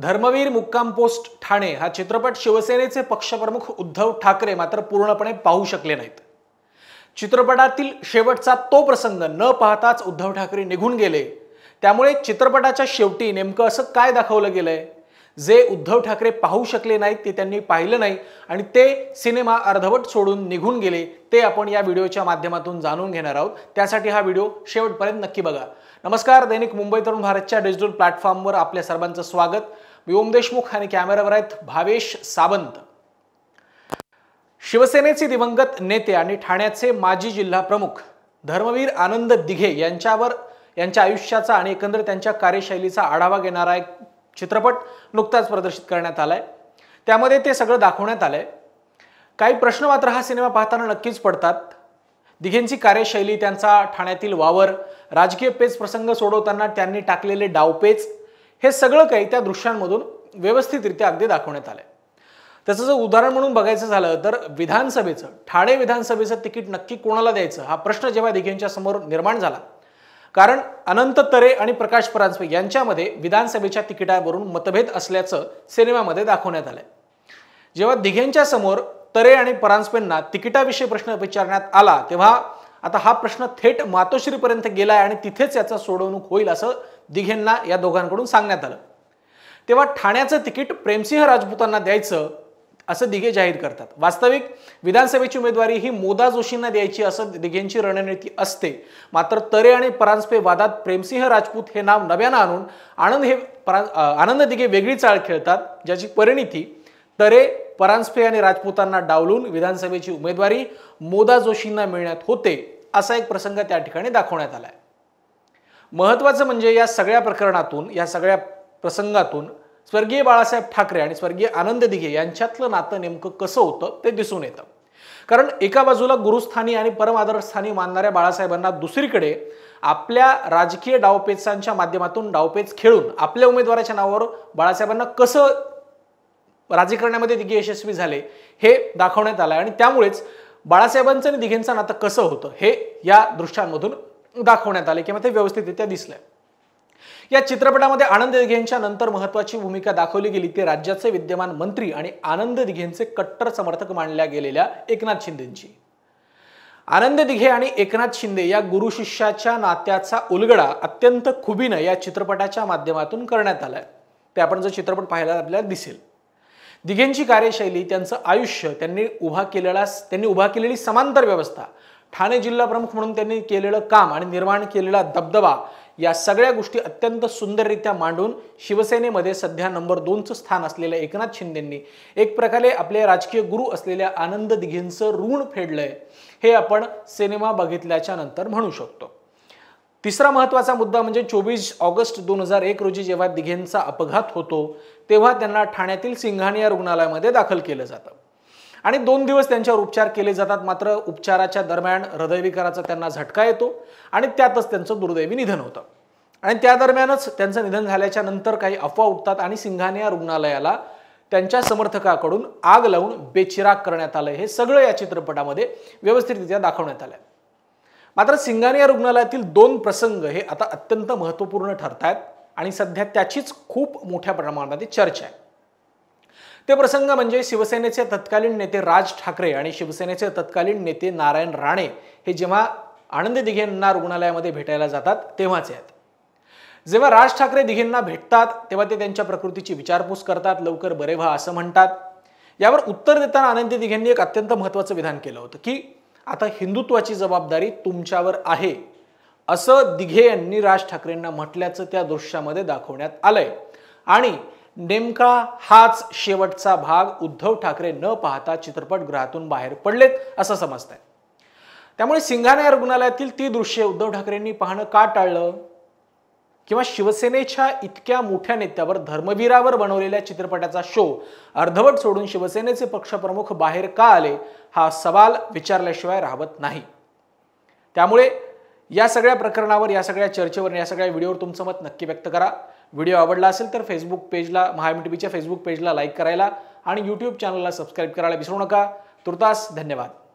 धर्मवीर मुक्काम पोस्ट ठाणे हा चित्रपट शिवसेनेचे पक्षप्रमुख उद्धव ठाकरे मात्र पूर्णपणे पाहू शकले नाहीत चित्रपटातील शेवटचा तो प्रसंग न पाहताच उद्धव ठाकरे निघून गेले त्यामुळे चित्रपटाच्या शेवटी नेमकं असं काय दाखवलं गेलंय जे उद्धव ठाकरे पाहू शकले नाहीत ते त्यांनी पाहिलं नाही आणि ते सिनेमा अर्धवट सोडून निघून गेले ते आपण या व्हिडिओच्या माध्यमातून जाणून घेणार आहोत त्यासाठी हा व्हिडिओ शेवटपर्यंत नक्की बघा नमस्कार दैनिक मुंबई तरुण भारतच्या डिजिटल प्लॅटफॉर्मवर आपल्या सर्वांचं स्वागत मी देशमुख आणि कॅमेरावर आहेत भावेश सावंत शिवसेनेचे दिवंगत नेते आणि ठाण्याचे माजी जिल्हा प्रमुख धर्मवीर आनंद दिघे यांच्यावर यांच्या आयुष्याचा आणि एकंदर त्यांच्या कार्यशैलीचा आढावा घेणारा एक चित्रपट नुकताच प्रदर्शित करण्यात आलाय त्यामध्ये ते सगळं दाखवण्यात आलंय काही प्रश्न मात्र हा सिनेमा पाहताना नक्कीच पडतात दिघेंची कार्यशैली त्यांचा ठाण्यातील वावर राजकीय पेच प्रसंग सोडवताना त्यांनी टाकलेले डावपेच हे सगळं काही त्या दृश्यांमधून व्यवस्थितरित्या अगदी दाखवण्यात आलंय त्याचं जर उदाहरण म्हणून बघायचं झालं तर विधानसभेचं ठाणे विधानसभेचं तिकीट नक्की कोणाला द्यायचं हा प्रश्न जेव्हा दिघेंच्या समोर निर्माण झाला कारण अनंत तरे आणि प्रकाश परांजपे यांच्यामध्ये विधानसभेच्या तिकिटावरून मतभेद असल्याचं सिनेमामध्ये दाखवण्यात आलंय जेव्हा दिघेंच्या समोर तरे आणि परांजपेंना तिकिटाविषयी प्रश्न विचारण्यात आला तेव्हा आता हा प्रश्न थेट मातोश्रीपर्यंत गेला आहे आणि तिथेच याचा सोडवणूक होईल असं दिघेंना या दोघांकडून सांगण्यात आलं तेव्हा ठाण्याचं तिकीट प्रेमसिंह राजपूतांना द्यायचं असं दिघे जाहीर करतात वास्तविक विधानसभेची उमेदवारी ही मोदा जोशींना द्यायची असं दिघेंची रणनीती असते मात्र तरे आणि परांजपे वादात प्रेमसिंह राजपूत हे नाव नव्यानं आणून आनंद हे आनंद दिघे वेगळी चाळ खेळतात ज्याची परिणिती तरे परांजपे आणि राजपूतांना डावलून विधानसभेची उमेदवारी मोदा जोशींना मिळण्यात होते असा एक प्रसंग त्या ठिकाणी दाखवण्यात आला आहे महत्त्वाचं म्हणजे या सगळ्या प्रकरणातून या सगळ्या प्रसंगातून स्वर्गीय बाळासाहेब ठाकरे आणि स्वर्गीय आनंद दिघे यांच्यातलं नातं नेमकं कसं होतं ते दिसून येतं कारण एका बाजूला गुरुस्थानी आणि परमादरस्थानी मानणाऱ्या बाळासाहेबांना दुसरीकडे आपल्या राजकीय डावपेचांच्या माध्यमातून डावपेच खेळून आपल्या उमेदवाराच्या नावावर बाळासाहेबांना कसं राजकारणामध्ये दिघे यशस्वी झाले हे दाखवण्यात आलं आणि त्यामुळेच बाळासाहेबांचं आणि दिघेंचं नातं कसं होतं हे या दृश्यांमधून दाखवण्यात आले किंवा ते व्यवस्थितरित्या दिसलंय या चित्रपटामध्ये आनंद दिघेंच्या नंतर महत्वाची भूमिका दाखवली गेली ती राज्याचे विद्यमान मंत्री आणि आनंद दिघेंचे कट्टर समर्थक मानल्या गेलेल्या एकनाथ शिंदेंची आनंद दिघे आणि एकनाथ शिंदे या गुरु शिष्याच्या नात्याचा उलगडा अत्यंत खुबीनं या चित्रपटाच्या माध्यमातून करण्यात आलाय ते आपण जर चित्रपट पाहायला आपल्याला दिसेल दिघेंची कार्यशैली त्यांचं आयुष्य त्यांनी उभा केलेला त्यांनी उभा केलेली समांतर व्यवस्था ठाणे जिल्हा प्रमुख म्हणून त्यांनी केलेलं काम आणि निर्माण केलेला दबदबा या सगळ्या गोष्टी अत्यंत सुंदररित्या मांडून शिवसेनेमध्ये सध्या नंबर दोनचं स्थान असलेल्या एकनाथ शिंदेंनी एक प्रकारे आपले राजकीय गुरु असलेल्या आनंद दिघेंचं ऋण फेडलंय हे आपण सिनेमा बघितल्याच्या नंतर म्हणू शकतो तिसरा महत्त्वाचा मुद्दा म्हणजे चोवीस ऑगस्ट दोन हजार एक रोजी जेव्हा दिघेंचा अपघात होतो तेव्हा त्यांना ठाण्यातील सिंघानिया रुग्णालयामध्ये दाखल केलं जातं आणि दोन दिवस त्यांच्यावर उपचार केले जातात मात्र उपचाराच्या दरम्यान हृदयविकाराचा त्यांना झटका येतो आणि त्यातच त्यांचं दुर्दैवी निधन होतं आणि त्या दरम्यानच त्यांचं निधन झाल्याच्या नंतर काही अफवा उठतात आणि सिंघानिया रुग्णालयाला त्यांच्या समर्थकाकडून आग लावून बेचिराग करण्यात आलं हे सगळं या चित्रपटामध्ये व्यवस्थितरित्या दाखवण्यात आलं मात्र सिंगानिया रुग्णालयातील दोन प्रसंग हे आता अत्यंत महत्त्वपूर्ण ठरत आहेत आणि सध्या त्याचीच खूप मोठ्या प्रमाणामध्ये चर्चा आहे ते प्रसंग म्हणजे शिवसेनेचे तत्कालीन नेते राज ठाकरे आणि शिवसेनेचे तत्कालीन नेते नारायण राणे हे जेव्हा आनंद दिघेंना रुग्णालयामध्ये भेटायला जातात तेव्हाच आहेत जेव्हा राज ठाकरे दिघेंना भेटतात तेव्हा ते त्यांच्या प्रकृतीची विचारपूस करतात लवकर बरे व्हा असं म्हणतात यावर उत्तर देताना आनंदी दिघेंनी एक अत्यंत महत्त्वाचं विधान केलं होतं की आता हिंदुत्वाची जबाबदारी तुमच्यावर आहे असं दिघे यांनी राज ठाकरेंना म्हटल्याचं त्या दृश्यामध्ये दाखवण्यात आलंय आणि नेमका हाच शेवटचा भाग उद्धव ठाकरे न पाहता चित्रपटगृहातून बाहेर पडलेत असं समजत त्यामुळे सिंघाने रुग्णालयातील ती दृश्य उद्धव ठाकरेंनी पाहणं का टाळलं किंवा शिवसेनेच्या इतक्या मोठ्या नेत्यावर धर्मवीरावर बनवलेल्या चित्रपटाचा शो अर्धवट सोडून शिवसेनेचे पक्षप्रमुख बाहेर का आले हा सवाल विचारल्याशिवाय राहत नाही त्यामुळे या सगळ्या प्रकरणावर या सगळ्या चर्चेवर या सगळ्या व्हिडिओवर तुमचं मत नक्की व्यक्त करा व्हिडिओ आवडला असेल तर फेसबुक पेजला महामिटीबीच्या फेसबुक पेजला लाईक करायला आणि यूट्यूब चॅनलला सबस्क्राईब करायला विसरू नका तुर्तास धन्यवाद